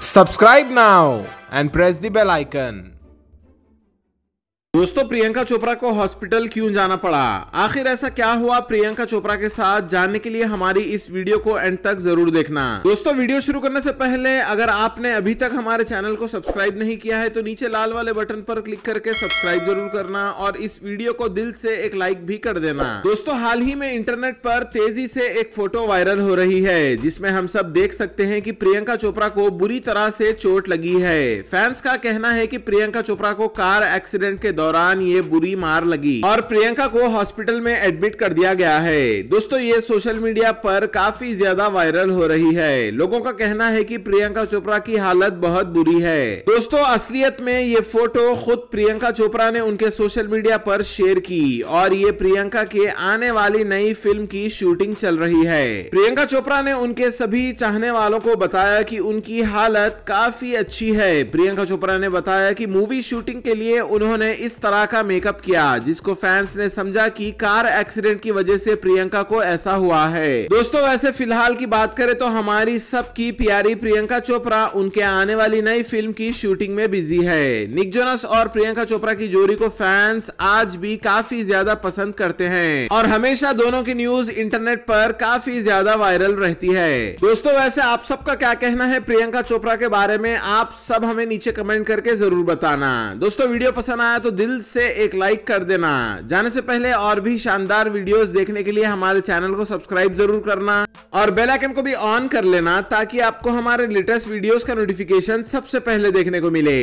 Subscribe now and press the bell icon. दोस्तों प्रियंका चोपड़ा को hospital क्यों जाना पड़ा आखिर ऐसा क्या हुआ प्रियंका चोपड़ा के साथ जानने के लिए हमारी इस वीडियो को एंड तक जरूर देखना दोस्तों वीडियो शुरू करने से पहले अगर आपने अभी तक हमारे चैनल को सब्सक्राइब नहीं किया है तो नीचे लाल वाले बटन पर क्लिक करके सब्सक्राइब जरूर करना और इस वीडियो को दिल से एक लाइक भी कर देना दोस्तों हाल ही में इंटरनेट पर तेजी से एक फोटो वायरल हो रही है जिसमे हम सब देख सकते हैं की प्रियंका चोपड़ा को बुरी तरह से चोट लगी है फैंस का कहना है की प्रियंका चोपड़ा को कार एक्सीडेंट के दौरान दौरान ये बुरी मार लगी और प्रियंका को हॉस्पिटल में एडमिट कर दिया गया है दोस्तों ये सोशल मीडिया पर काफी ज्यादा वायरल हो रही है लोगों का कहना है कि प्रियंका चोपड़ा की हालत बहुत बुरी है दोस्तों असलियत में ये फोटो खुद प्रियंका चोपड़ा ने उनके सोशल मीडिया पर शेयर की और ये प्रियंका के आने वाली नई फिल्म की शूटिंग चल रही है प्रियंका चोपड़ा ने उनके सभी चाहने वालों को बताया कि उनकी हालत काफी अच्छी है प्रियंका चोपड़ा ने बताया कि मूवी शूटिंग के लिए उन्होंने इस तरह का मेकअप किया जिसको फैंस ने समझा कि कार एक्सीडेंट की वजह से प्रियंका को ऐसा हुआ है दोस्तों वैसे फिलहाल की बात करें तो हमारी सबकी प्यारी प्रियंका चोपड़ा उनके आने वाली नई फिल्म की शूटिंग में बिजी है निक जोनस और प्रियंका चोपड़ा की जोड़ी को फैंस आज भी काफी ज्यादा पसंद करते हैं और हमेशा दोनों की न्यूज इंटरनेट पर काफी ज्यादा वायरल रहती है दोस्तों वैसे आप सबका क्या कहना है प्रियंका चोपड़ा के बारे में आप सब हमें नीचे कमेंट करके जरूर बताना दोस्तों वीडियो पसंद आया तो दिल से एक लाइक कर देना जाने से पहले और भी शानदार वीडियोस देखने के लिए हमारे चैनल को सब्सक्राइब जरूर करना और बेल आइकन को भी ऑन कर लेना ताकि आपको हमारे लेटेस्ट वीडियोस का नोटिफिकेशन सबसे पहले देखने को मिले